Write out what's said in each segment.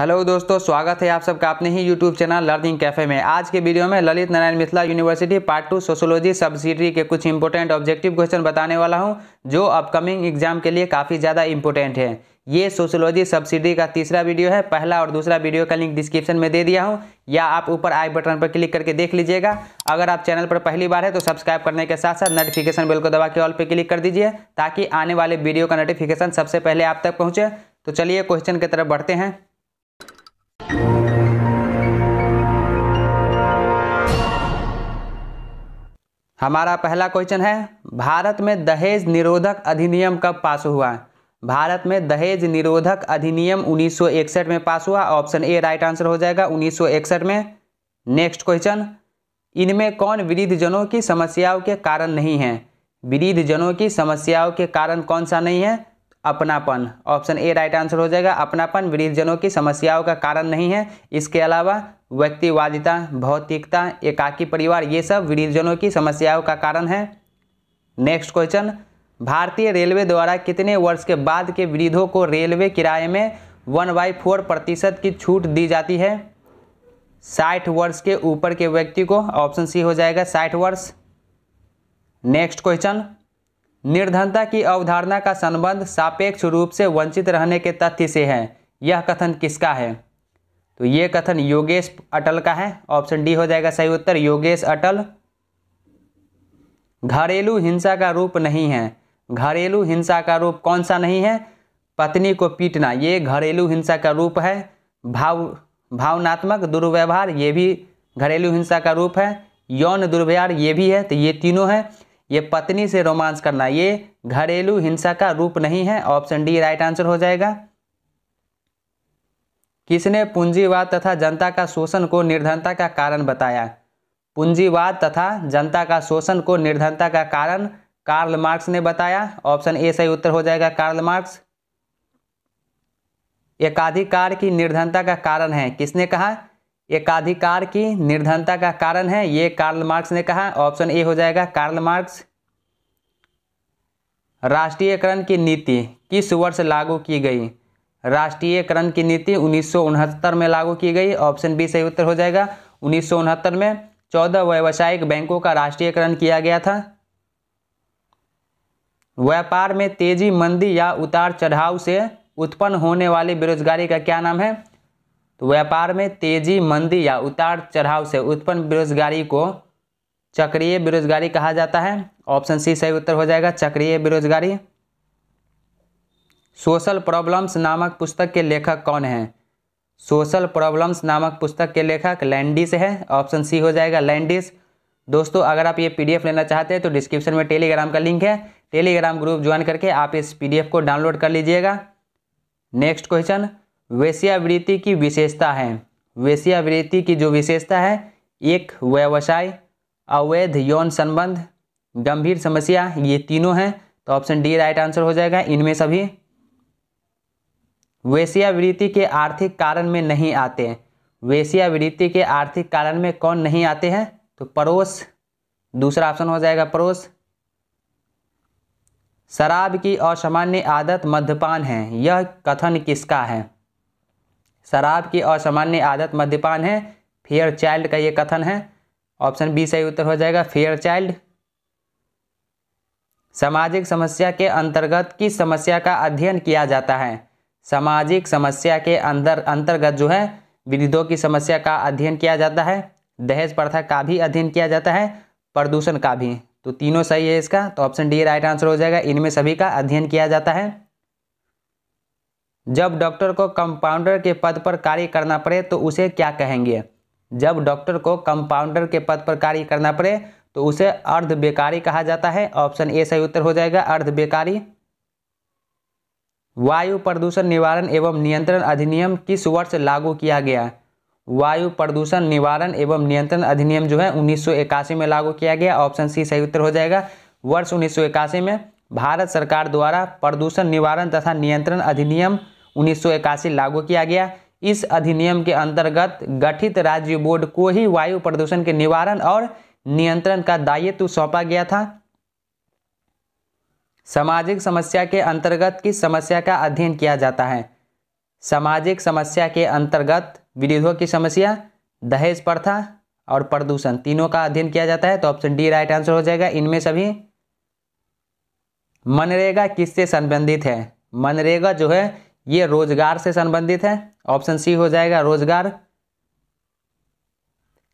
hello दोस्तों स्वागत है आप सबका अपने ही यूट्यूब चैनल लर्निंग कैफे में आज के वीडियो में Lalit Narayan Mithila University part two sociology subsidiary के कुछ इंपोर्टेंट ऑब्जेक्टिव क्वेश्चन बताने वाला हूं जो अपकमिंग एग्जाम के लिए काफ़ी ज़्यादा इंपोर्टेंट है ये सोशोलॉजी सब्सिडी का तीसरा वीडियो है पहला और दूसरा वीडियो का लिंक डिस्क्रिप्शन में दे दिया हूँ या आप ऊपर आई बटन पर क्लिक करके देख लीजिएगा अगर आप चैनल पर पहली बार है तो सब्सक्राइब करने के साथ साथ नोटिफिकेशन बिल को दबा के ऑल पर क्लिक कर दीजिए ताकि आने वाले वीडियो का नोटिफिकेशन सबसे पहले आप तक पहुँचे तो चलिए क्वेश्चन की तरफ बढ़ते हैं हमारा पहला क्वेश्चन है भारत में दहेज निरोधक अधिनियम कब पास हुआ भारत में दहेज निरोधक अधिनियम 1961 में पास हुआ ऑप्शन ए राइट आंसर हो जाएगा 1961 में नेक्स्ट क्वेश्चन इनमें कौन वृद्धजनों की समस्याओं के कारण नहीं है वृद्धजनों की समस्याओं के कारण कौन सा नहीं है अपनापन ऑप्शन ए राइट आंसर हो जाएगा अपनापन वृद्धजनों की समस्याओं का कारण नहीं है इसके अलावा व्यक्तिवादिता भौतिकता एकाकी परिवार ये सब वृद्धजनों की समस्याओं का कारण है नेक्स्ट क्वेश्चन भारतीय रेलवे द्वारा कितने वर्ष के बाद के वृद्धों को रेलवे किराए में वन बाई फोर प्रतिशत की छूट दी जाती है साठ वर्ष के ऊपर के व्यक्ति को ऑप्शन सी हो जाएगा साठ वर्ष नेक्स्ट क्वेश्चन निर्धनता की अवधारणा का संबंध सापेक्ष रूप से वंचित रहने के तथ्य से है यह कथन किसका है तो ये कथन योगेश अटल का है ऑप्शन डी हो जाएगा सही उत्तर योगेश अटल घरेलू हिंसा का रूप नहीं है घरेलू हिंसा का रूप कौन सा नहीं है पत्नी को पीटना ये घरेलू हिंसा का रूप है भाव भावनात्मक दुर्व्यवहार ये भी घरेलू हिंसा का रूप है यौन दुर्व्यवहार ये भी है तो ये तीनों है ये पत्नी से रोमांस करना ये घरेलू हिंसा का रूप नहीं है ऑप्शन डी राइट आंसर हो जाएगा किसने पूंजीवाद तथा जनता का शोषण को निर्धनता का कारण बताया पूंजीवाद तथा जनता का शोषण को निर्धनता का कारण कार्ल मार्क्स ने बताया ऑप्शन ए सही उत्तर हो जाएगा कार्ल मार्क्स एकाधिकार की निर्धनता का कारण है किसने कहा एकाधिकार की निर्धनता का कारण है ये कार्ल मार्क्स ने कहा ऑप्शन ए हो जाएगा कार्ल मार्क्स राष्ट्रीयकरण की नीति किस वर्ष लागू की गई राष्ट्रीयकरण की नीति उन्नीस में लागू की गई ऑप्शन बी सही उत्तर हो जाएगा उन्नीस में चौदह व्यावसायिक बैंकों का राष्ट्रीयकरण किया गया था व्यापार में तेजी मंदी या उतार चढ़ाव से उत्पन्न होने वाली बेरोजगारी का क्या नाम है तो व्यापार में तेजी मंदी या उतार चढ़ाव से उत्पन्न बेरोजगारी को चक्रीय बेरोजगारी कहा जाता है ऑप्शन सी सही उत्तर हो जाएगा चक्रीय बेरोजगारी सोशल प्रॉब्लम्स नामक पुस्तक के लेखक कौन हैं सोशल प्रॉब्लम्स नामक पुस्तक के लेखक लैंडिस है ऑप्शन सी हो जाएगा लैंडिस दोस्तों अगर आप ये पीडीएफ लेना चाहते हैं तो डिस्क्रिप्शन में टेलीग्राम का लिंक है टेलीग्राम ग्रुप ज्वाइन करके आप इस पीडीएफ को डाउनलोड कर लीजिएगा नेक्स्ट क्वेश्चन वेश्यावृत्ति की विशेषता है वेश्यावृत्ति की जो विशेषता है एक व्यवसाय अवैध यौन संबंध गंभीर समस्या ये तीनों हैं तो ऑप्शन डी राइट आंसर हो जाएगा इनमें सभी वेश्यावृत्ति के आर्थिक कारण में नहीं आते हैं वेश्यावृत्ति के आर्थिक कारण में कौन नहीं आते हैं तो परोस दूसरा ऑप्शन हो जाएगा परोस शराब की असामान्य आदत मध्यपान है यह कथन किसका है शराब की असामान्य आदत मद्यपान है फेयर चाइल्ड का ये कथन है ऑप्शन बी सही उत्तर हो जाएगा फेयर चाइल्ड सामाजिक समस्या के अंतर्गत किस समस्या का अध्ययन किया जाता है सामाजिक समस्या के अंदर अंतर्गत जो है विधों की समस्या का अध्ययन किया जाता है दहेज प्रथा का भी अध्ययन किया जाता है प्रदूषण का भी तो तीनों सही है इसका तो ऑप्शन डी राइट आंसर हो जाएगा इनमें सभी का अध्ययन किया जाता है जब डॉक्टर को कंपाउंडर के पद पर कार्य करना पड़े तो उसे क्या कहेंगे जब डॉक्टर को कंपाउंडर के पद पर कार्य करना पड़े तो उसे अर्ध बेकारी कहा जाता है ऑप्शन ए सही उत्तर हो जाएगा अर्ध बेकारी वायु प्रदूषण निवारण एवं नियंत्रण अधिनियम किस वर्ष लागू किया गया वायु प्रदूषण निवारण एवं नियंत्रण अधिनियम जो है उन्नीस में लागू किया गया ऑप्शन सी सही उत्तर हो जाएगा वर्ष उन्नीस में भारत सरकार द्वारा प्रदूषण निवारण तथा नियंत्रण अधिनियम उन्नीस लागू किया गया इस अधिनियम के अंतर्गत गठित राज्य बोर्ड को ही वायु प्रदूषण के निवारण और नियंत्रण का दायित्व सौंपा गया था सामाजिक समस्या के अंतर्गत किस समस्या का अध्ययन किया जाता है सामाजिक समस्या के अंतर्गत विरोधों की समस्या दहेज प्रथा और प्रदूषण तीनों का अध्ययन किया जाता है तो ऑप्शन डी राइट आंसर हो जाएगा इनमें सभी मनरेगा किससे संबंधित है मनरेगा जो है ये रोजगार से संबंधित है ऑप्शन सी हो जाएगा रोजगार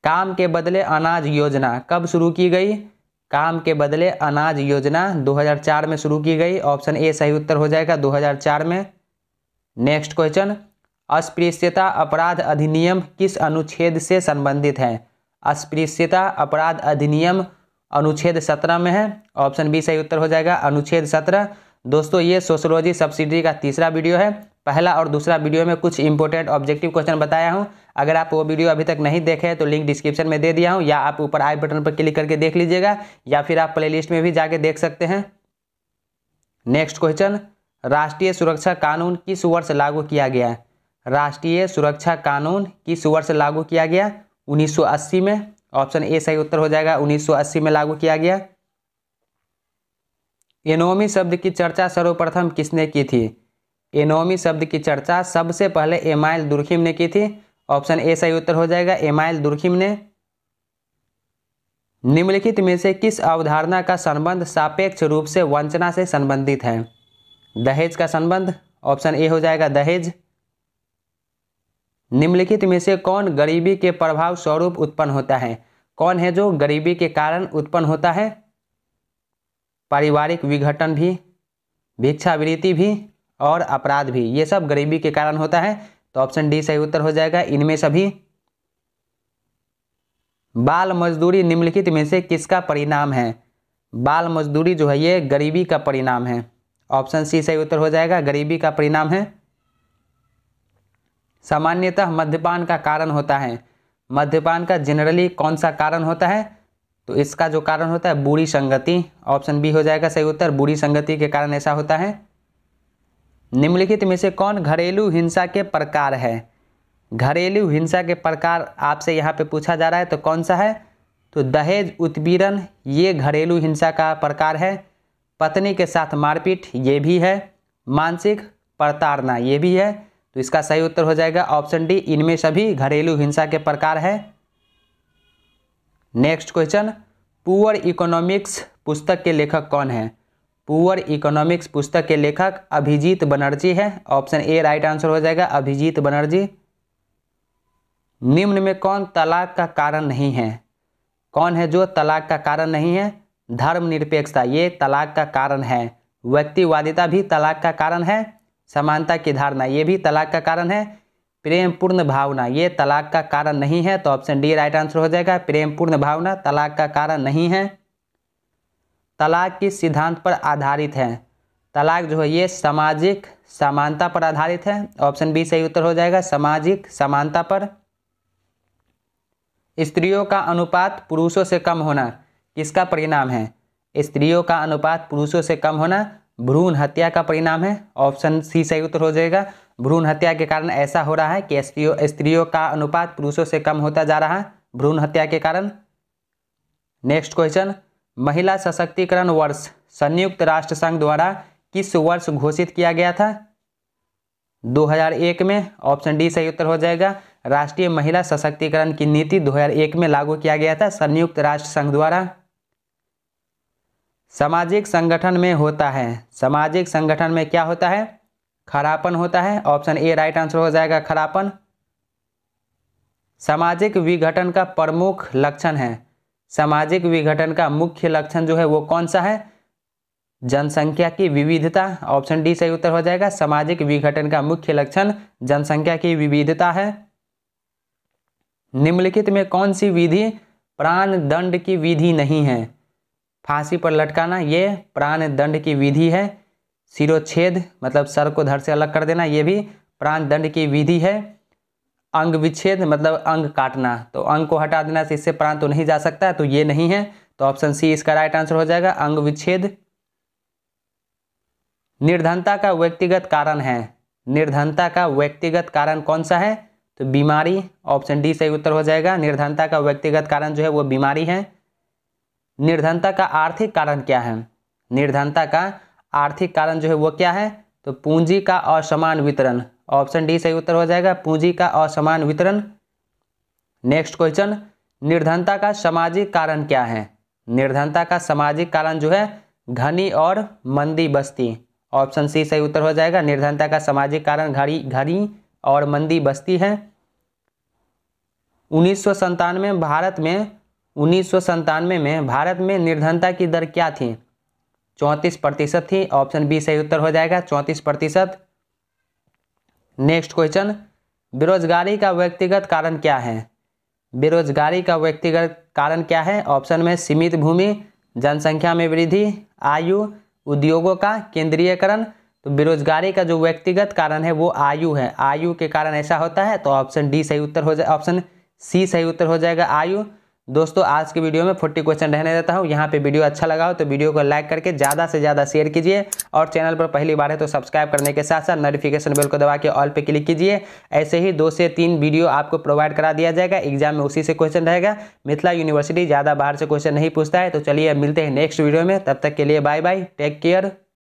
काम के बदले अनाज योजना कब शुरू की गई काम के बदले अनाज योजना 2004 में शुरू की गई ऑप्शन ए सही उत्तर हो जाएगा 2004 में नेक्स्ट क्वेश्चन अस्पृश्यता अपराध अधिनियम किस अनुच्छेद से संबंधित है अस्पृश्यता अपराध अधिनियम अनुच्छेद सत्रह में है ऑप्शन बी सही उत्तर हो जाएगा अनुच्छेद सत्रह दोस्तों ये सोशोलॉजी सब्सिडी का तीसरा वीडियो है पहला और दूसरा वीडियो में कुछ इंपॉर्टेंट ऑब्जेक्टिव क्वेश्चन बताया हूँ अगर आप वो वीडियो अभी तक नहीं देखे हैं तो लिंक डिस्क्रिप्शन में दे दिया हूँ या आप ऊपर आई बटन पर क्लिक करके देख लीजिएगा या फिर आप प्लेलिस्ट में भी जाके देख सकते हैं नेक्स्ट क्वेश्चन राष्ट्रीय सुरक्षा कानून किस वर्ष लागू किया गया राष्ट्रीय सुरक्षा कानून किस वर्ष लागू किया गया 1980 में ऑप्शन ए सही उत्तर हो जाएगा 1980 में लागू किया गया एनोमी शब्द की चर्चा सर्वप्रथम किसने की थी एनोमी शब्द की चर्चा सबसे पहले एमाइल दुर्खिम ने की थी ऑप्शन ए सही उत्तर हो जाएगा एमाइल दुर्खिम ने निम्नलिखित में से किस अवधारणा का संबंध सापेक्ष रूप से वंचना से संबंधित है दहेज का संबंध ऑप्शन ए हो जाएगा दहेज निम्नलिखित में से कौन गरीबी के प्रभाव स्वरूप उत्पन्न होता है कौन है जो गरीबी के कारण उत्पन्न होता है पारिवारिक विघटन भी भिक्षावृत्ति भी और अपराध भी ये सब गरीबी के कारण होता है तो ऑप्शन डी सही उत्तर हो जाएगा इनमें सभी बाल मजदूरी निम्नलिखित में से किसका परिणाम है बाल मजदूरी जो है ये गरीबी का परिणाम है ऑप्शन सी सही उत्तर हो जाएगा गरीबी का परिणाम है सामान्यतः मध्यपान का कारण होता है मध्यपान का जनरली कौन सा कारण होता है तो इसका जो कारण होता है बुरी संगति ऑप्शन बी हो जाएगा सही उत्तर बुरी संगति के कारण ऐसा होता है निम्नलिखित में से कौन घरेलू हिंसा के प्रकार है घरेलू हिंसा के प्रकार आपसे यहाँ पे पूछा जा रहा है तो कौन सा है तो दहेज उत्पीड़न ये घरेलू हिंसा का प्रकार है पत्नी के साथ मारपीट ये भी है मानसिक प्रताड़ना ये भी है तो इसका सही उत्तर हो जाएगा ऑप्शन डी इनमें सभी घरेलू हिंसा के प्रकार है नेक्स्ट क्वेश्चन पुअर इकोनॉमिक्स पुस्तक के लेखक कौन है पुअर इकोनॉमिक्स पुस्तक के लेखक अभिजीत बनर्जी है ऑप्शन ए राइट आंसर हो जाएगा अभिजीत बनर्जी निम्न में कौन तलाक का कारण नहीं है कौन है जो तलाक का कारण नहीं है धर्मनिरपेक्षता ये तलाक का कारण है व्यक्तिवादिता भी तलाक का कारण है समानता की धारणा ये भी तलाक का कारण है प्रेम पूर्ण भावना ये तलाक का कारण नहीं है तो ऑप्शन डी राइट आंसर हो जाएगा प्रेम पूर्ण भावना तलाक का कारण नहीं है तलाक किस सिद्धांत पर आधारित है तलाक जो है ये सामाजिक समानता पर आधारित है ऑप्शन बी सही उत्तर हो जाएगा सामाजिक समानता पर स्त्रियों का अनुपात पुरुषों से कम होना किसका परिणाम है स्त्रियों का अनुपात पुरुषों से कम होना भ्रूण हत्या का परिणाम है ऑप्शन सी सही उत्तर हो जाएगा भ्रूण हत्या के कारण ऐसा हो रहा है कि स्त्रियों स्त्रियों का अनुपात पुरुषों से कम होता जा रहा है भ्रूण हत्या के कारण नेक्स्ट क्वेश्चन महिला सशक्तिकरण वर्ष संयुक्त राष्ट्र संघ द्वारा किस वर्ष घोषित किया गया था 2001 में ऑप्शन डी सही उत्तर हो जाएगा राष्ट्रीय महिला सशक्तिकरण की नीति 2001 में लागू किया गया था संयुक्त राष्ट्र संघ द्वारा सामाजिक संगठन में होता है सामाजिक संगठन में क्या होता है खरापन होता है ऑप्शन ए राइट आंसर हो जाएगा खरापन सामाजिक विघटन का प्रमुख लक्षण है सामाजिक विघटन का मुख्य लक्षण जो है वो कौन सा है जनसंख्या की विविधता ऑप्शन डी सही उत्तर हो जाएगा सामाजिक विघटन का मुख्य लक्षण जनसंख्या की विविधता है निम्नलिखित में कौन सी विधि प्राण दंड की विधि नहीं है फांसी पर लटकाना ये प्राण दंड की विधि है सिरोच्छेद मतलब सर को धड़ से अलग कर देना ये भी प्राण दंड की विधि है अंग विच्छेद मतलब अंग काटना तो अंग को हटा देना से इससे प्राण तो नहीं जा सकता तो ये नहीं है तो ऑप्शन सी इसका राइट आंसर हो जाएगा अंग विच्छेद निर्धनता का व्यक्तिगत कारण है निर्धनता का व्यक्तिगत कारण कौन सा है तो बीमारी ऑप्शन डी सही उत्तर हो जाएगा निर्धनता का व्यक्तिगत कारण जो है वो बीमारी है निर्धनता का आर्थिक कारण क्या है निर्धनता का आर्थिक कारण जो है वो क्या है तो पूंजी का असमान वितरण ऑप्शन डी सही उत्तर हो जाएगा पूंजी का असमान वितरण नेक्स्ट क्वेश्चन निर्धनता का सामाजिक कारण क्या है निर्धनता का सामाजिक कारण जो है घनी और मंदी बस्ती ऑप्शन सी सही उत्तर हो जाएगा निर्धनता का सामाजिक कारण घड़ी घनी और मंदी बस्ती है उन्नीस सौ भारत में उन्नीस सौ में भारत में निर्धनता की दर क्या थी चौंतीस प्रतिशत थी ऑप्शन बी सही उत्तर हो जाएगा चौंतीस प्रतिशत नेक्स्ट क्वेश्चन बेरोजगारी का व्यक्तिगत कारण क्या है बेरोजगारी का व्यक्तिगत कारण क्या है ऑप्शन में सीमित भूमि जनसंख्या में वृद्धि आयु उद्योगों का केंद्रीयकरण तो बेरोजगारी का जो व्यक्तिगत कारण है वो आयु है आयु के कारण ऐसा होता है तो ऑप्शन डी सही उत्तर हो जाए ऑप्शन सी सही उत्तर हो जाएगा आयु दोस्तों आज के वीडियो में 40 क्वेश्चन रहने देता हूँ यहाँ पे वीडियो अच्छा लगा हो तो वीडियो को लाइक करके ज़्यादा से ज़्यादा शेयर कीजिए और चैनल पर पहली बार है तो सब्सक्राइब करने के साथ साथ नोटिफिकेशन बेल को दबा के ऑल पे क्लिक कीजिए ऐसे ही दो से तीन वीडियो आपको प्रोवाइड करा दिया जाएगा एग्जाम में उसी से क्वेश्चन रहेगा मिथिला यूनिवर्सिटी ज़्यादा बाहर से क्वेश्चन नहीं पूछता है तो चलिए मिलते हैं नेक्स्ट वीडियो में तब तक के लिए बाय बाय टेक केयर